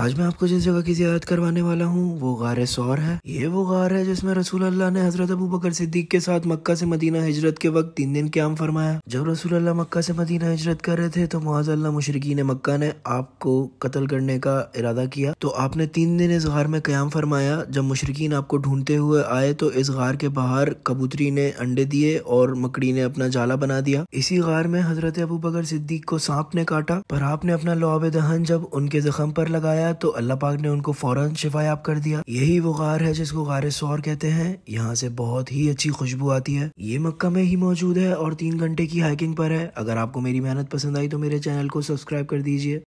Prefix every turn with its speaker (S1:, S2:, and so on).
S1: आज मैं आपको जिस जगह की जियारत करवाने वाला हूँ वो गार सौर है ये वो गार है जिसमें रसूल अल्लाह ने हजरत अबू बकर सिद्दीक के साथ मक्का से मदीना हिजरत के वक्त तीन दिन क्याम फरमाया जब रसूल अल्लाह मक्का से मदीना हिजरत कर रहे थे तो मुआजल्ला मुशरकिन मक्का ने आपको कत्ल करने का इरादा किया तो आपने तीन दिन इस गार में क्याम फरमाया जब मुशरकिन आपको ढूंढते हुए आए तो इस गार के बाहर कबूतरी ने अंडे दिए और मकड़ी ने अपना जाला बना दिया इसी गार में हजरत अबू बकर सिद्दीक को सांप ने काटा पर आपने अपना लोब दहन जब उनके जख्म पर लगाया आया तो अल्लाह पाक ने उनको फौरन शिफायाब कर दिया यही वो गार है जिसको गार सौर कहते हैं यहाँ से बहुत ही अच्छी खुशबू आती है ये मक्का में ही मौजूद है और तीन घंटे की हाइकिंग पर है अगर आपको मेरी मेहनत पसंद आई तो मेरे चैनल को सब्सक्राइब कर दीजिए